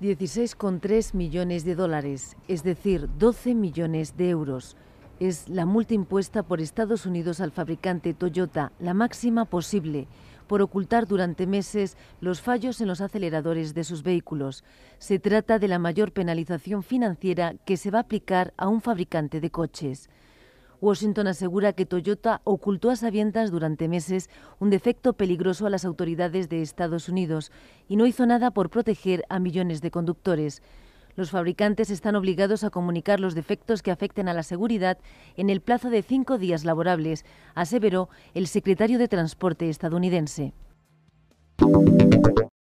16,3 millones de dólares, es decir, 12 millones de euros. Es la multa impuesta por Estados Unidos al fabricante Toyota, la máxima posible, por ocultar durante meses los fallos en los aceleradores de sus vehículos. Se trata de la mayor penalización financiera que se va a aplicar a un fabricante de coches. Washington asegura que Toyota ocultó a sabiendas durante meses un defecto peligroso a las autoridades de Estados Unidos y no hizo nada por proteger a millones de conductores. Los fabricantes están obligados a comunicar los defectos que afecten a la seguridad en el plazo de cinco días laborables, aseveró el secretario de Transporte estadounidense.